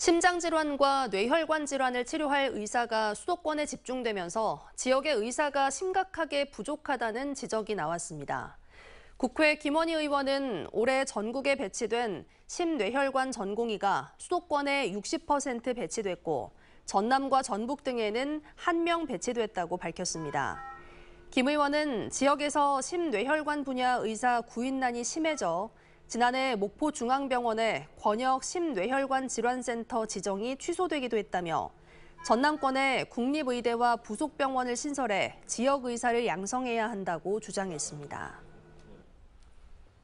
심장질환과 뇌혈관 질환을 치료할 의사가 수도권에 집중되면서 지역의 의사가 심각하게 부족하다는 지적이 나왔습니다. 국회 김원희 의원은 올해 전국에 배치된 심뇌혈관 전공의가 수도권에 60% 배치됐고 전남과 전북 등에는 1명 배치됐다고 밝혔습니다. 김 의원은 지역에서 심뇌혈관 분야 의사 구인난이 심해져 지난해 목포중앙병원의 권역 심뇌혈관 질환센터 지정이 취소되기도 했다며 전남권에 국립의대와 부속병원을 신설해 지역 의사를 양성해야 한다고 주장했습니다.